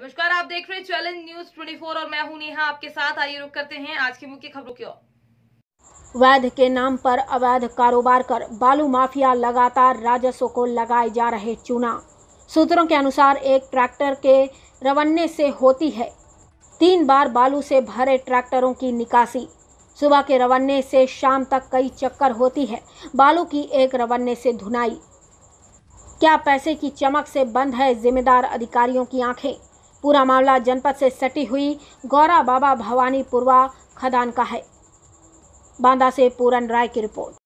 नमस्कार आप देख रहे हैं चैलेंज न्यूज 24 और मैं हूं नेहा आपके साथ आइए रुक करते हैं आज की मुख्य खबरों की ओर वैध के नाम पर अवैध कारोबार कर बालू माफिया लगातार राजस्व को लगाए जा रहे चूना सूत्रों के अनुसार एक ट्रैक्टर के रवन्ने से होती है तीन बार बालू से भरे ट्रैक्टरों की निकासी सुबह के रवन्ने से शाम तक कई चक्कर होती है बालू की एक रवन्ने से धुनाई क्या पैसे की चमक से बंद है जिम्मेदार अधिकारियों की आंखें पूरा मामला जनपद से सटी हुई गौरा बाबा भवानी पूर्वा खदान का है बांदा से पूरन राय की रिपोर्ट